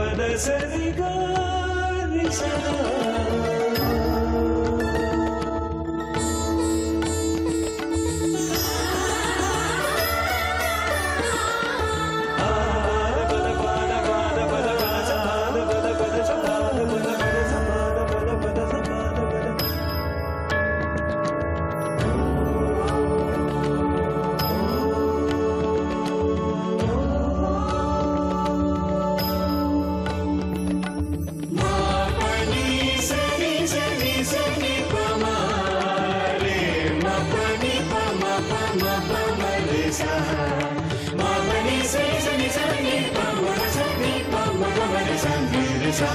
amanecer y रामाय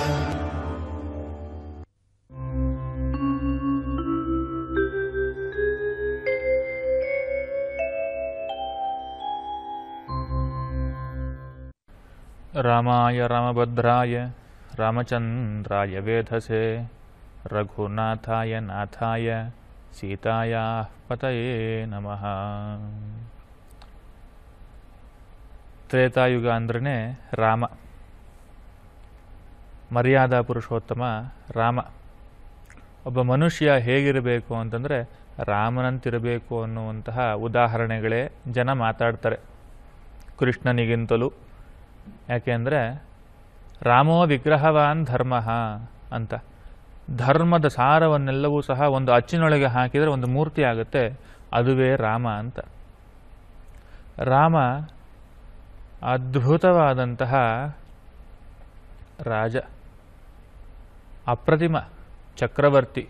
रामभद्राय रामचन्द्राय वेधसे रघुनाथाय नाथाय सीतायाः पतये नमः त्रेतायुगान्ध्रने राम ಮರ್ಯಾದಾ ಪುರುಷೋತ್ತಮ ರಾಮ ಒಬ್ಬ ಮನುಷ್ಯ ಹೇಗಿರಬೇಕು ಅಂತಂದರೆ ರಾಮನಂತಿರಬೇಕು ಅನ್ನುವಂತಹ ಉದಾಹರಣೆಗಳೇ ಜನ ಮಾತಾಡ್ತಾರೆ ಕೃಷ್ಣನಿಗಿಂತಲೂ ಯಾಕೆಂದರೆ ರಾಮೋ ವಿಗ್ರಹವಾನ್ ಧರ್ಮ ಅಂತ ಧರ್ಮದ ಸಾರವನ್ನೆಲ್ಲವೂ ಸಹ ಒಂದು ಅಚ್ಚಿನೊಳಗೆ ಹಾಕಿದರೆ ಒಂದು ಮೂರ್ತಿ ಆಗುತ್ತೆ ಅದುವೇ ರಾಮ ಅಂತ ರಾಮ ಅದ್ಭುತವಾದಂತಹ ರಾಜ ಅಪ್ರತಿಮ ಚಕ್ರವರ್ತಿ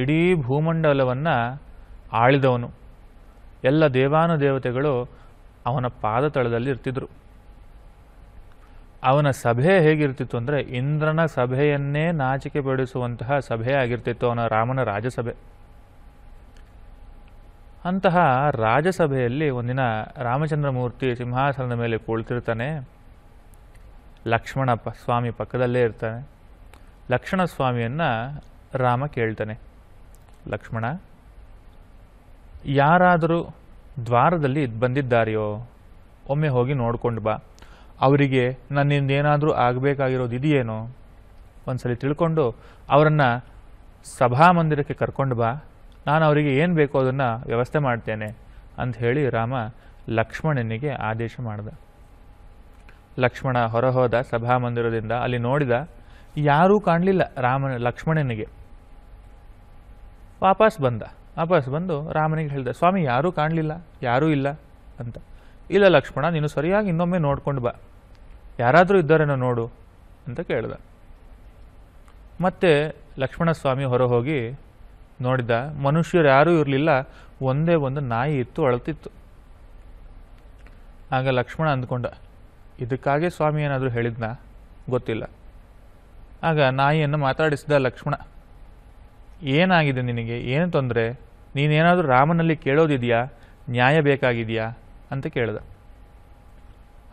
ಇಡೀ ಭೂಮಂಡಲವನ್ನು ಆಳಿದವನು ಎಲ್ಲ ದೇವಾನುದೇವತೆಗಳು ಅವನ ಪಾದ ತಳದಲ್ಲಿ ಇರ್ತಿದ್ರು ಅವನ ಸಭೆ ಹೇಗಿರ್ತಿತ್ತು ಅಂದರೆ ಇಂದ್ರನ ಸಭೆಯನ್ನೇ ನಾಚಿಕೆ ಪಡಿಸುವಂತಹ ಸಭೆ ಆಗಿರ್ತಿತ್ತು ಅವನ ರಾಮನ ರಾಜಸಭೆ ಅಂತಹ ರಾಜಸಭೆಯಲ್ಲಿ ಒಂದಿನ ರಾಮಚಂದ್ರಮೂರ್ತಿ ಸಿಂಹಾಸನದ ಮೇಲೆ ಕುಳಿತಿರ್ತಾನೆ ಲಕ್ಷ್ಮಣ ಸ್ವಾಮಿ ಪಕ್ಕದಲ್ಲೇ ಇರ್ತಾನೆ ಲಕ್ಷ್ಮಣ ಸ್ವಾಮಿಯನ್ನು ರಾಮ ಕೇಳ್ತಾನೆ ಲಕ್ಷ್ಮಣ ಯಾರಾದರೂ ದ್ವಾರದಲ್ಲಿ ಬಂದಿದ್ದಾರೆಯೋ ಒಮ್ಮೆ ಹೋಗಿ ನೋಡ್ಕೊಂಡು ಬಾ ಅವರಿಗೆ ನನ್ನಿಂದ ಏನಾದರೂ ಆಗಬೇಕಾಗಿರೋದು ಇದೆಯೇನೋ ಒಂದ್ಸಲಿ ತಿಳ್ಕೊಂಡು ಅವರನ್ನು ಸಭಾಮಂದಿರಕ್ಕೆ ಕರ್ಕೊಂಡು ಬಾ ನಾನು ಅವರಿಗೆ ಏನು ಬೇಕೋ ಅದನ್ನು ವ್ಯವಸ್ಥೆ ಮಾಡ್ತೇನೆ ಅಂತ ಹೇಳಿ ರಾಮ ಲಕ್ಷ್ಮಣನಿಗೆ ಆದೇಶ ಮಾಡಿದ ಲಕ್ಷ್ಮಣ ಹೊರಹೋದ ಸಭಾಮಂದಿರದಿಂದ ಅಲ್ಲಿ ನೋಡಿದ ಯಾರೂ ಕಾಣಲಿಲ್ಲ ರಾಮನ ಲಕ್ಷ್ಮಣನಿಗೆ ವಾಪಸ್ ಬಂದ ವಾಪಸ್ ಬಂದು ರಾಮನಿಗೆ ಹೇಳಿದೆ ಸ್ವಾಮಿ ಯಾರೂ ಕಾಣಲಿಲ್ಲ ಯಾರೂ ಇಲ್ಲ ಅಂತ ಇಲ್ಲ ಲಕ್ಷ್ಮಣ ನೀನು ಸರಿಯಾಗಿ ಇನ್ನೊಮ್ಮೆ ನೋಡ್ಕೊಂಡು ಬಾ ಯಾರಾದರೂ ಇದ್ದಾರೇನೋ ನೋಡು ಅಂತ ಕೇಳ್ದ ಮತ್ತೆ ಲಕ್ಷ್ಮಣ ಸ್ವಾಮಿ ಹೊರ ಹೋಗಿ ನೋಡಿದ ಮನುಷ್ಯರು ಯಾರೂ ಇರಲಿಲ್ಲ ಒಂದೇ ಒಂದು ನಾಯಿ ಇತ್ತು ಅಳತಿತ್ತು ಆಗ ಲಕ್ಷ್ಮಣ ಅಂದ್ಕೊಂಡ ಇದಕ್ಕಾಗೇ ಸ್ವಾಮಿ ಏನಾದರೂ ಹೇಳಿದ್ನಾ ಗೊತ್ತಿಲ್ಲ ಆಗ ನಾಯಿಯನ್ನು ಮಾತಾಡಿಸಿದ ಲಕ್ಷ್ಮಣ ಏನಾಗಿದೆ ನಿನಗೆ ಏನು ತೊಂದರೆ ನೀನೇನಾದರೂ ರಾಮನಲ್ಲಿ ಕೇಳೋದಿದೆಯಾ ನ್ಯಾಯ ಬೇಕಾಗಿದೆಯಾ ಅಂತ ಕೇಳಿದ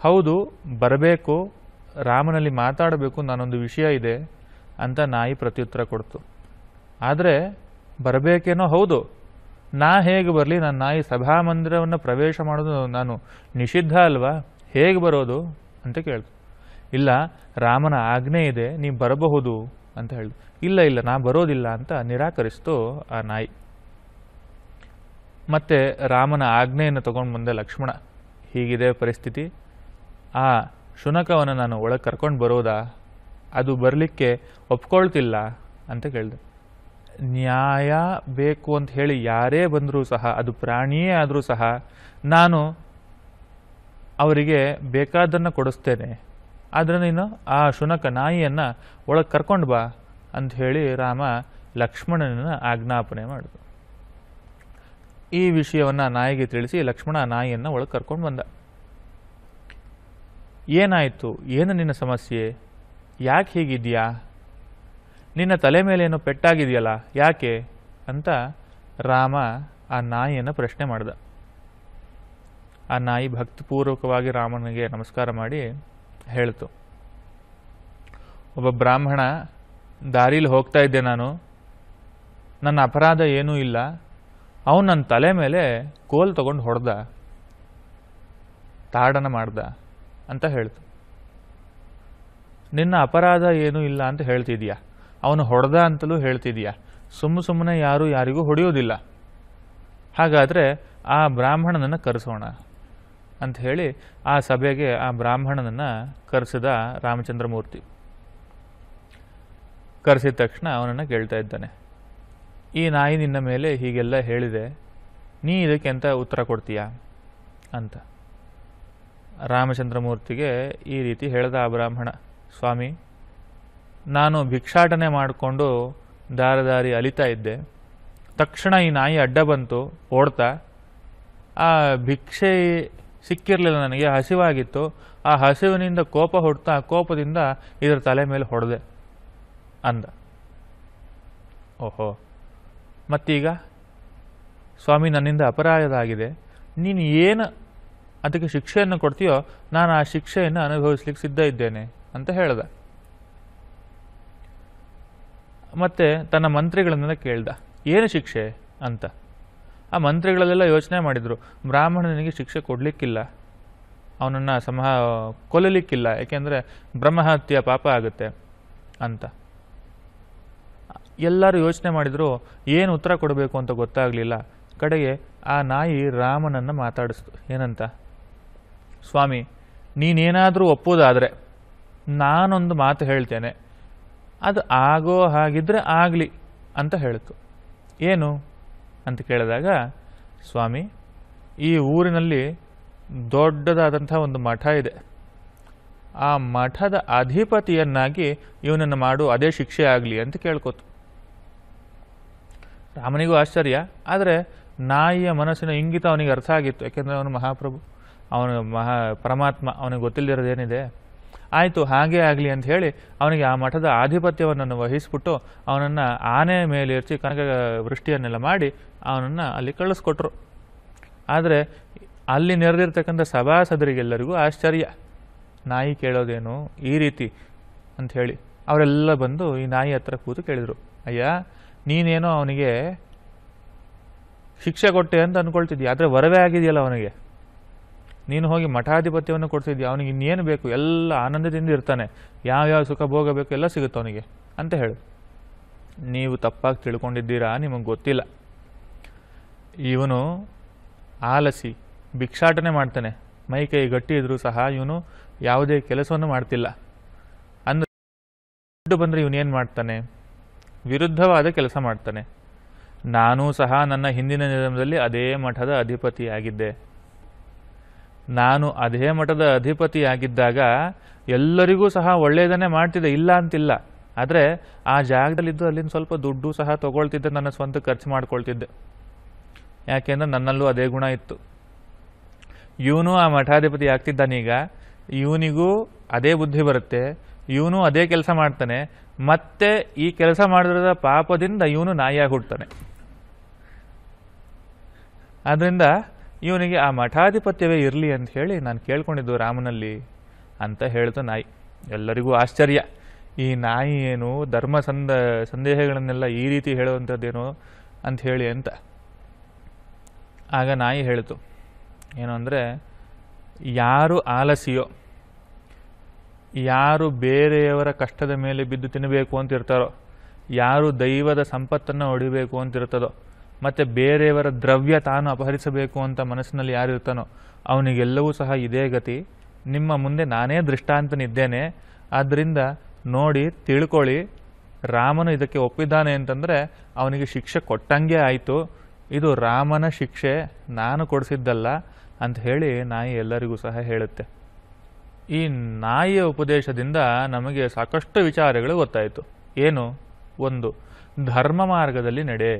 ಹೌದು ಬರಬೇಕು ರಾಮನಲ್ಲಿ ಮಾತಾಡಬೇಕು ನಾನೊಂದು ವಿಷಯ ಇದೆ ಅಂತ ನಾಯಿ ಪ್ರತ್ಯುತ್ತರ ಕೊಡ್ತು ಆದರೆ ಬರಬೇಕೇನೋ ಹೌದು ನಾ ಹೇಗೆ ಬರಲಿ ನನ್ನ ನಾಯಿ ಸಭಾಮಂದಿರವನ್ನು ಪ್ರವೇಶ ಮಾಡೋದು ನಾನು ನಿಷಿದ್ಧ ಅಲ್ವಾ ಹೇಗೆ ಬರೋದು ಅಂತ ಕೇಳ್ತು ಇಲ್ಲ ರಾಮನ ಆಜ್ಞೆ ಇದೆ ನೀವು ಬರಬಹುದು ಅಂತ ಹೇಳಿದ್ರು ಇಲ್ಲ ಇಲ್ಲ ನಾ ಬರೋದಿಲ್ಲ ಅಂತ ನಿರಾಕರಿಸ್ತು ಆ ನಾಯಿ ಮತ್ತೆ ರಾಮನ ಆಜ್ಞೆಯನ್ನು ತಗೊಂಡು ಮುಂದೆ ಲಕ್ಷ್ಮಣ ಹೀಗಿದೆ ಪರಿಸ್ಥಿತಿ ಆ ಶುನಕವನ್ನು ನಾನು ಒಳಗೆ ಕರ್ಕೊಂಡು ಬರೋದಾ ಅದು ಬರಲಿಕ್ಕೆ ಒಪ್ಕೊಳ್ತಿಲ್ಲ ಅಂತ ಕೇಳಿದೆ ನ್ಯಾಯ ಬೇಕು ಅಂತ ಹೇಳಿ ಯಾರೇ ಬಂದರೂ ಸಹ ಅದು ಪ್ರಾಣಿಯೇ ಆದರೂ ಸಹ ನಾನು ಅವರಿಗೆ ಬೇಕಾದ್ದನ್ನು ಕೊಡಿಸ್ತೇನೆ ಆದರೆ ನೀನು ಆ ಶುನಕ ನಾಯಿಯನ್ನು ಒಳಗೆ ಕರ್ಕೊಂಡು ಬಾ ಅಂತ ಹೇಳಿ ರಾಮ ಲಕ್ಷ್ಮಣನನ್ನು ಆಜ್ಞಾಪನೆ ಮಾಡಿದ ಈ ವಿಷಯವನ್ನು ನಾಯಿಗೆ ತಿಳಿಸಿ ಲಕ್ಷ್ಮಣ ನಾಯಿಯನ್ನು ಒಳಗೆ ಕರ್ಕೊಂಡು ಬಂದ ಏನಾಯಿತು ಏನು ನಿನ್ನ ಸಮಸ್ಯೆ ಯಾಕೆ ಹೀಗಿದೆಯಾ ನಿನ್ನ ತಲೆ ಮೇಲೆ ಏನೋ ಪೆಟ್ಟಾಗಿದೆಯಲ್ಲ ಯಾಕೆ ಅಂತ ರಾಮ ಆ ನಾಯಿಯನ್ನು ಪ್ರಶ್ನೆ ಮಾಡಿದ ಆ ನಾಯಿ ಭಕ್ತಿಪೂರ್ವಕವಾಗಿ ರಾಮನಿಗೆ ನಮಸ್ಕಾರ ಮಾಡಿ ಹೇಳ್ತು ಒಬ್ಬ ಬ್ರಾಹ್ಮಣ ದಾರೀಲಿ ಹೋಗ್ತಾ ಇದ್ದೆ ನಾನು ನನ್ನ ಅಪರಾಧ ಏನೂ ಇಲ್ಲ ಅವನು ನನ್ನ ತಲೆ ಮೇಲೆ ಕೋಲ್ ತಗೊಂಡು ಹೊಡೆದ ತಾಡನ ಮಾಡ್ದ ಅಂತ ಹೇಳ್ತು ನಿನ್ನ ಅಪರಾಧ ಏನೂ ಇಲ್ಲ ಅಂತ ಹೇಳ್ತಿದ್ಯಾ ಅವನು ಹೊಡೆದ ಅಂತಲೂ ಹೇಳ್ತಿದ್ಯಾ ಸುಮ್ಮ ಸುಮ್ಮನೆ ಯಾರೂ ಯಾರಿಗೂ ಹೊಡೆಯೋದಿಲ್ಲ ಹಾಗಾದರೆ ಆ ಬ್ರಾಹ್ಮಣನನ್ನು ಕರೆಸೋಣ ಅಂತ ಹೇಳಿ ಆ ಸಭೆಗೆ ಆ ಬ್ರಾಹ್ಮಣನನ್ನು ಕರೆಸಿದ ರಾಮಚಂದ್ರಮೂರ್ತಿ ಕರೆಸಿದ ತಕ್ಷಣ ಅವನನ್ನು ಕೇಳ್ತಾ ಇದ್ದಾನೆ ಈ ನಾಯಿ ನಿನ್ನ ಮೇಲೆ ಹೀಗೆಲ್ಲ ಹೇಳಿದೆ ನೀ ಇದಕ್ಕೆ ಎಂತ ಉತ್ತರ ಕೊಡ್ತೀಯಾ ಅಂತ ರಾಮಚಂದ್ರಮೂರ್ತಿಗೆ ಈ ರೀತಿ ಹೇಳಿದ ಆ ಬ್ರಾಹ್ಮಣ ಸ್ವಾಮಿ ನಾನು ಭಿಕ್ಷಾಟನೆ ಮಾಡಿಕೊಂಡು ದಾರದಾರಿ ಅಲಿತಾ ಇದ್ದೆ ತಕ್ಷಣ ಈ ನಾಯಿ ಅಡ್ಡ ಬಂತು ಓಡ್ತಾ ಆ ಭಿಕ್ಷೆ ಸಿಕ್ಕಿರಲಿಲ್ಲ ನನಗೆ ಹಸಿವಾಗಿತ್ತು ಆ ಹಸಿವಿನಿಂದ ಕೋಪ ಹೊಡ್ತಾ ಕೋಪದಿಂದ ಇದರ ತಲೆ ಮೇಲೆ ಹೊಡೆದೆ ಅಂದ ಓಹೋ ಮತ್ತೀಗ ಸ್ವಾಮಿ ನನ್ನಿಂದ ಅಪರಾಧದಾಗಿದೆ ನೀನು ಏನು ಅದಕ್ಕೆ ಶಿಕ್ಷೆಯನ್ನು ಕೊಡ್ತೀಯೋ ನಾನು ಆ ಶಿಕ್ಷೆಯನ್ನು ಅನುಭವಿಸ್ಲಿಕ್ಕೆ ಸಿದ್ಧ ಇದ್ದೇನೆ ಅಂತ ಹೇಳ್ದ ಮತ್ತು ತನ್ನ ಮಂತ್ರಿಗಳನ್ನೆಲ್ಲ ಕೇಳ್ದ ಏನು ಶಿಕ್ಷೆ ಅಂತ ಆ ಮಂತ್ರಿಗಳಲ್ಲೆಲ್ಲ ಯೋಚನೆ ಮಾಡಿದರು ಬ್ರಾಹ್ಮಣನಿಗೆ ಶಿಕ್ಷೆ ಕೊಡಲಿಕ್ಕಿಲ್ಲ ಅವನನ್ನು ಸಮ ಕೊಲ್ಲಲಿಕ್ಕಿಲ್ಲ ಯಾಕೆಂದರೆ ಬ್ರಹ್ಮಹತ್ಯ ಪಾಪ ಆಗುತ್ತೆ ಅಂತ ಎಲ್ಲರೂ ಯೋಚನೆ ಮಾಡಿದರೂ ಏನು ಉತ್ತರ ಕೊಡಬೇಕು ಅಂತ ಗೊತ್ತಾಗಲಿಲ್ಲ ಕಡೆಗೆ ಆ ನಾಯಿ ರಾಮನನ್ನು ಮಾತಾಡಿಸ್ತು ಏನಂತ ಸ್ವಾಮಿ ನೀನೇನಾದರೂ ಒಪ್ಪೋದಾದರೆ ನಾನೊಂದು ಮಾತು ಹೇಳ್ತೇನೆ ಅದು ಆಗೋ ಹಾಗಿದ್ರೆ ಆಗಲಿ ಅಂತ ಹೇಳಿತು ಏನು ಅಂತ ಕೇಳಿದಾಗ ಸ್ವಾಮಿ ಈ ಊರಿನಲ್ಲಿ ದೊಡ್ಡದಾದಂಥ ಒಂದು ಮಠ ಇದೆ ಆ ಮಠದ ಅಧಿಪತಿಯನ್ನಾಗಿ ಇವನನ್ನು ಮಾಡು ಅದೇ ಶಿಕ್ಷೆ ಆಗಲಿ ಅಂತ ಕೇಳ್ಕೋತು ರಾಮನಿಗೂ ಆಶ್ಚರ್ಯ ಆದರೆ ನಾಯಿಯ ಮನಸ್ಸಿನ ಇಂಗಿತ ಅವನಿಗೆ ಅರ್ಥ ಆಗಿತ್ತು ಯಾಕೆಂದರೆ ಅವನು ಮಹಾಪ್ರಭು ಅವನು ಮಹಾ ಪರಮಾತ್ಮ ಅವನಿಗೆ ಗೊತ್ತಿಲ್ಲದಿರೋದೇನಿದೆ ಆಯಿತು ಹಾಗೇ ಆಗಲಿ ಅಂತ ಹೇಳಿ ಅವನಿಗೆ ಆ ಮಠದ ಆಧಿಪತ್ಯವನ್ನು ವಹಿಸಿಬಿಟ್ಟು ಅವನನ್ನು ಆನೆ ಇರಿಸಿ ಕನಕ ವೃಷ್ಟಿಯನ್ನೆಲ್ಲ ಮಾಡಿ ಅವನನ್ನು ಅಲ್ಲಿ ಕಳಿಸ್ಕೊಟ್ರು ಆದರೆ ಅಲ್ಲಿ ನೆರೆದಿರ್ತಕ್ಕಂಥ ಸಭಾಸದರಿಗೆಲ್ಲರಿಗೂ ಆಶ್ಚರ್ಯ ನಾಯಿ ಕೇಳೋದೇನು ಈ ರೀತಿ ಅಂತ ಹೇಳಿ ಅವರೆಲ್ಲ ಬಂದು ಈ ನಾಯಿ ಹತ್ರ ಕೂತು ಕೇಳಿದರು ಅಯ್ಯ ನೀನೇನೋ ಅವನಿಗೆ ಶಿಕ್ಷೆ ಕೊಟ್ಟೆ ಅಂತ ಅಂದ್ಕೊಳ್ತಿದ್ದೀಯ ಆದರೆ ವರವೇ ಆಗಿದೆಯಲ್ಲ ಅವನಿಗೆ ನೀನು ಹೋಗಿ ಮಠಾಧಿಪತ್ಯವನ್ನು ಕೊಡ್ತಿದ್ದೀಯ ಅವನಿಗೆ ಇನ್ನೇನು ಬೇಕು ಎಲ್ಲ ಆನಂದದಿಂದ ಇರ್ತಾನೆ ಯಾವ್ಯಾವ ಸುಖ ಭೋಗ ಬೇಕು ಎಲ್ಲ ಸಿಗುತ್ತೆ ಅವನಿಗೆ ಅಂತ ಹೇಳು ನೀವು ತಪ್ಪಾಗಿ ತಿಳ್ಕೊಂಡಿದ್ದೀರಾ ನಿಮಗೆ ಗೊತ್ತಿಲ್ಲ ಇವನು ಆಲಸಿ ಭಿಕ್ಷಾಟನೆ ಮಾಡ್ತಾನೆ ಮೈ ಕೈ ಗಟ್ಟಿ ಇದ್ರೂ ಸಹ ಇವನು ಯಾವುದೇ ಕೆಲಸವನ್ನು ಮಾಡ್ತಿಲ್ಲ ಅಂದರೆ ದುಡ್ಡು ಬಂದರೆ ಏನು ಮಾಡ್ತಾನೆ ವಿರುದ್ಧವಾದ ಕೆಲಸ ಮಾಡ್ತಾನೆ ನಾನೂ ಸಹ ನನ್ನ ಹಿಂದಿನ ನಿಯಮದಲ್ಲಿ ಅದೇ ಮಠದ ಅಧಿಪತಿಯಾಗಿದ್ದೆ ನಾನು ಅದೇ ಮಠದ ಅಧಿಪತಿಯಾಗಿದ್ದಾಗ ಎಲ್ಲರಿಗೂ ಸಹ ಒಳ್ಳೆಯದನ್ನೇ ಮಾಡ್ತಿದ್ದೆ ಇಲ್ಲ ಅಂತಿಲ್ಲ ಆದರೆ ಆ ಜಾಗದಲ್ಲಿದ್ದು ಅಲ್ಲಿಂದ ಸ್ವಲ್ಪ ದುಡ್ಡು ಸಹ ತಗೊಳ್ತಿದ್ದೆ ನನ್ನ ಸ್ವಂತ ಖರ್ಚು ಮಾಡ್ಕೊಳ್ತಿದ್ದೆ ಯಾಕೆಂದ್ರೆ ನನ್ನಲ್ಲೂ ಅದೇ ಗುಣ ಇತ್ತು ಇವನು ಆ ಮಠಾಧಿಪತಿ ಆಗ್ತಿದ್ದಾನೀಗ ಇವನಿಗೂ ಅದೇ ಬುದ್ಧಿ ಬರುತ್ತೆ ಇವನು ಅದೇ ಕೆಲಸ ಮಾಡ್ತಾನೆ ಮತ್ತೆ ಈ ಕೆಲಸ ಮಾಡಿದ್ರದ ಪಾಪದಿಂದ ಇವನು ನಾಯಿಯಾಗಿ ಹುಡ್ತಾನೆ ಆದ್ದರಿಂದ ಇವನಿಗೆ ಆ ಮಠಾಧಿಪತ್ಯವೇ ಇರಲಿ ಅಂತ ಹೇಳಿ ನಾನು ಕೇಳ್ಕೊಂಡಿದ್ದು ರಾಮನಲ್ಲಿ ಅಂತ ಹೇಳಿದ ನಾಯಿ ಎಲ್ಲರಿಗೂ ಆಶ್ಚರ್ಯ ಈ ನಾಯಿ ಏನು ಧರ್ಮ ಸಂದ ಸಂದೇಹಗಳನ್ನೆಲ್ಲ ಈ ರೀತಿ ಹೇಳುವಂಥದ್ದೇನು ಅಂತ ಹೇಳಿ ಅಂತ ಆಗ ನಾಯಿ ಹೇಳಿತು ಏನು ಅಂದರೆ ಯಾರು ಆಲಸಿಯೋ ಯಾರು ಬೇರೆಯವರ ಕಷ್ಟದ ಮೇಲೆ ಬಿದ್ದು ತಿನ್ನಬೇಕು ಅಂತಿರ್ತಾರೋ ಯಾರು ದೈವದ ಸಂಪತ್ತನ್ನು ಹೊಡಿಬೇಕು ಅಂತಿರ್ತದೋ ಮತ್ತು ಬೇರೆಯವರ ದ್ರವ್ಯ ತಾನು ಅಪಹರಿಸಬೇಕು ಅಂತ ಮನಸ್ಸಿನಲ್ಲಿ ಯಾರಿರ್ತಾನೋ ಅವನಿಗೆಲ್ಲವೂ ಸಹ ಇದೇ ಗತಿ ನಿಮ್ಮ ಮುಂದೆ ನಾನೇ ದೃಷ್ಟಾಂತನಿದ್ದೇನೆ ಆದ್ದರಿಂದ ನೋಡಿ ತಿಳ್ಕೊಳ್ಳಿ ರಾಮನು ಇದಕ್ಕೆ ಒಪ್ಪಿದ್ದಾನೆ ಅಂತಂದರೆ ಅವನಿಗೆ ಶಿಕ್ಷೆ ಕೊಟ್ಟಂಗೆ ಆಯಿತು ಇದು ರಾಮನ ಶಿಕ್ಷೆ ನಾನು ಕೊಡಿಸಿದ್ದಲ್ಲ ಅಂತ ಹೇಳಿ ನಾಯಿ ಎಲ್ಲರಿಗೂ ಸಹ ಹೇಳುತ್ತೆ ಈ ನಾಯಿಯ ಉಪದೇಶದಿಂದ ನಮಗೆ ಸಾಕಷ್ಟು ವಿಚಾರಗಳು ಗೊತ್ತಾಯಿತು ಏನು ಒಂದು ಧರ್ಮ ಮಾರ್ಗದಲ್ಲಿ ನಡೆ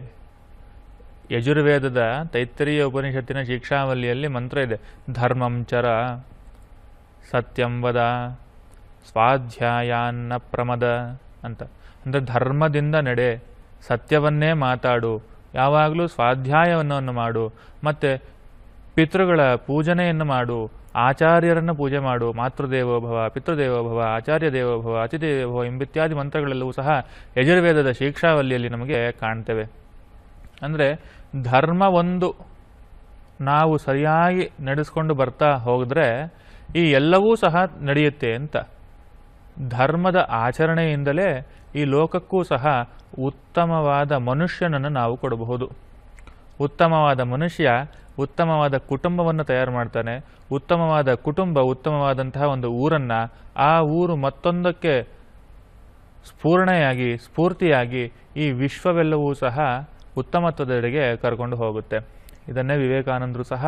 ಯಜುರ್ವೇದದ ತೈತ್ರಿಯ ಉಪನಿಷತ್ತಿನ ಶಿಕ್ಷಾವಲಿಯಲ್ಲಿ ಮಂತ್ರ ಇದೆ ಧರ್ಮಂಚರ ಸತ್ಯಂವದ ಸ್ವಾಧ್ಯಾಯಾನ್ನ ಪ್ರಮದ ಅಂತ ಅಂದರೆ ಧರ್ಮದಿಂದ ನಡೆ ಸತ್ಯವನ್ನೇ ಮಾತಾಡು ಯಾವಾಗಲೂ ಸ್ವಾಧ್ಯಾಯವನ್ನು ಮಾಡು ಮತ್ತು ಪಿತೃಗಳ ಪೂಜನೆಯನ್ನು ಮಾಡು ಆಚಾರ್ಯರನ್ನು ಪೂಜೆ ಮಾಡು ಮಾತೃದೇವೋಭವ ಪಿತೃದೇವೋಭವ ಆಚಾರ್ಯ ದೇವೋಭವ ಅತಿಥಿದೇವೋಭವ ಎಂಬಿತ್ಯಾದಿ ಮಂತ್ರಗಳೆಲ್ಲವೂ ಸಹ ಯಜುರ್ವೇದದ ಶೀಕ್ಷಾವಲಿಯಲ್ಲಿ ನಮಗೆ ಕಾಣ್ತೇವೆ ಅಂದರೆ ಧರ್ಮ ಒಂದು ನಾವು ಸರಿಯಾಗಿ ನಡೆಸ್ಕೊಂಡು ಬರ್ತಾ ಹೋದರೆ ಈ ಎಲ್ಲವೂ ಸಹ ನಡೆಯುತ್ತೆ ಅಂತ ಧರ್ಮದ ಆಚರಣೆಯಿಂದಲೇ ಈ ಲೋಕಕ್ಕೂ ಸಹ ಉತ್ತಮವಾದ ಮನುಷ್ಯನನ್ನು ನಾವು ಕೊಡಬಹುದು ಉತ್ತಮವಾದ ಮನುಷ್ಯ ಉತ್ತಮವಾದ ಕುಟುಂಬವನ್ನು ತಯಾರು ಮಾಡ್ತಾನೆ ಉತ್ತಮವಾದ ಕುಟುಂಬ ಉತ್ತಮವಾದಂತಹ ಒಂದು ಊರನ್ನು ಆ ಊರು ಮತ್ತೊಂದಕ್ಕೆ ಸ್ಫೂರ್ಣೆಯಾಗಿ ಸ್ಫೂರ್ತಿಯಾಗಿ ಈ ವಿಶ್ವವೆಲ್ಲವೂ ಸಹ ಉತ್ತಮತ್ವದೆಡೆಗೆ ಕರ್ಕೊಂಡು ಹೋಗುತ್ತೆ ಇದನ್ನೇ ವಿವೇಕಾನಂದರು ಸಹ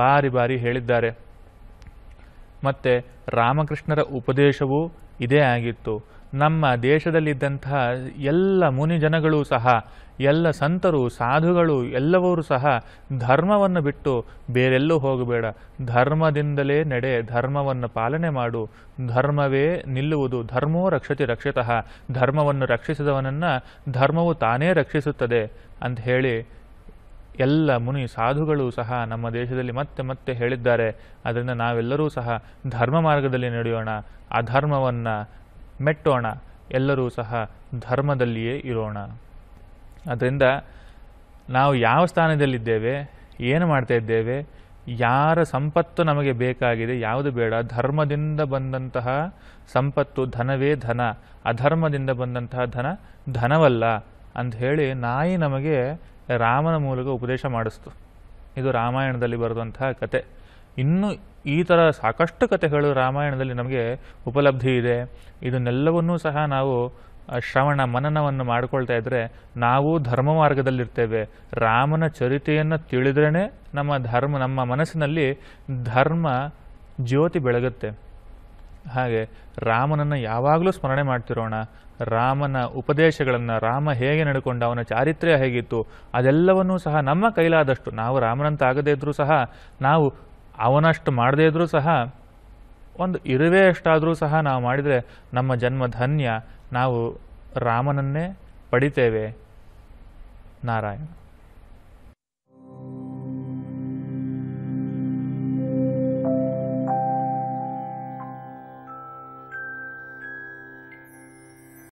ಬಾರಿ ಬಾರಿ ಹೇಳಿದ್ದಾರೆ ಮತ್ತು ರಾಮಕೃಷ್ಣರ ಉಪದೇಶವೂ ಇದೇ ಆಗಿತ್ತು ನಮ್ಮ ದೇಶದಲ್ಲಿದ್ದಂತಹ ಎಲ್ಲ ಮುನಿಜನಗಳು ಸಹ ಎಲ್ಲ ಸಂತರು ಸಾಧುಗಳು ಎಲ್ಲವರು ಸಹ ಧರ್ಮವನ್ನು ಬಿಟ್ಟು ಬೇರೆಲ್ಲೂ ಹೋಗಬೇಡ ಧರ್ಮದಿಂದಲೇ ನಡೆ ಧರ್ಮವನ್ನು ಪಾಲನೆ ಮಾಡು ಧರ್ಮವೇ ನಿಲ್ಲುವುದು ಧರ್ಮೋ ರಕ್ಷತಿ ರಕ್ಷಿತಃ ಧರ್ಮವನ್ನು ರಕ್ಷಿಸಿದವನನ್ನು ಧರ್ಮವು ತಾನೇ ರಕ್ಷಿಸುತ್ತದೆ ಅಂತ ಹೇಳಿ ಎಲ್ಲ ಮುನಿ ಸಾಧುಗಳು ಸಹ ನಮ್ಮ ದೇಶದಲ್ಲಿ ಮತ್ತೆ ಮತ್ತೆ ಹೇಳಿದ್ದಾರೆ ಅದರಿಂದ ನಾವೆಲ್ಲರೂ ಸಹ ಧರ್ಮ ಮಾರ್ಗದಲ್ಲಿ ನಡೆಯೋಣ ಅಧರ್ಮವನ್ನು ಮೆಟ್ಟೋಣ ಎಲ್ಲರೂ ಸಹ ಧರ್ಮದಲ್ಲಿಯೇ ಇರೋಣ ಅದರಿಂದ ನಾವು ಯಾವ ಸ್ಥಾನದಲ್ಲಿದ್ದೇವೆ ಏನು ಮಾಡ್ತಾ ಇದ್ದೇವೆ ಯಾರ ಸಂಪತ್ತು ನಮಗೆ ಬೇಕಾಗಿದೆ ಯಾವುದು ಬೇಡ ಧರ್ಮದಿಂದ ಬಂದಂತಹ ಸಂಪತ್ತು ಧನವೇ ಧನ ಅಧರ್ಮದಿಂದ ಬಂದಂತಹ ಧನ ಧನವಲ್ಲ ಹೇಳಿ ನಾಯಿ ನಮಗೆ ರಾಮನ ಮೂಲಕ ಉಪದೇಶ ಮಾಡಿಸ್ತು ಇದು ರಾಮಾಯಣದಲ್ಲಿ ಬರೆದಂತಹ ಕತೆ ಇನ್ನು ಈ ಥರ ಸಾಕಷ್ಟು ಕಥೆಗಳು ರಾಮಾಯಣದಲ್ಲಿ ನಮಗೆ ಉಪಲಬ್ಧಿ ಇದೆ ಇದನ್ನೆಲ್ಲವನ್ನೂ ಸಹ ನಾವು ಶ್ರವಣ ಮನನವನ್ನು ಮಾಡಿಕೊಳ್ತಾ ಇದ್ದರೆ ನಾವು ಧರ್ಮ ಮಾರ್ಗದಲ್ಲಿರ್ತೇವೆ ರಾಮನ ಚರಿತೆಯನ್ನು ತಿಳಿದ್ರೇ ನಮ್ಮ ಧರ್ಮ ನಮ್ಮ ಮನಸ್ಸಿನಲ್ಲಿ ಧರ್ಮ ಜ್ಯೋತಿ ಬೆಳಗುತ್ತೆ ಹಾಗೆ ರಾಮನನ್ನು ಯಾವಾಗಲೂ ಸ್ಮರಣೆ ಮಾಡ್ತಿರೋಣ ರಾಮನ ಉಪದೇಶಗಳನ್ನು ರಾಮ ಹೇಗೆ ನಡ್ಕೊಂಡ ಅವನ ಚಾರಿತ್ರ್ಯ ಹೇಗಿತ್ತು ಅದೆಲ್ಲವನ್ನೂ ಸಹ ನಮ್ಮ ಕೈಲಾದಷ್ಟು ನಾವು ರಾಮನಂತಾಗದೇ ಇದ್ದರೂ ಸಹ ನಾವು ಅವನಷ್ಟು ಮಾಡದೇ ಇದ್ರೂ ಸಹ ಒಂದು ಇರುವೆ ಅಷ್ಟಾದರೂ ಸಹ ನಾವು ಮಾಡಿದರೆ ನಮ್ಮ ಜನ್ಮ ಧನ್ಯ ನಾವು ರಾಮನನ್ನೇ ಪಡಿತೇವೆ ನಾರಾಯಣ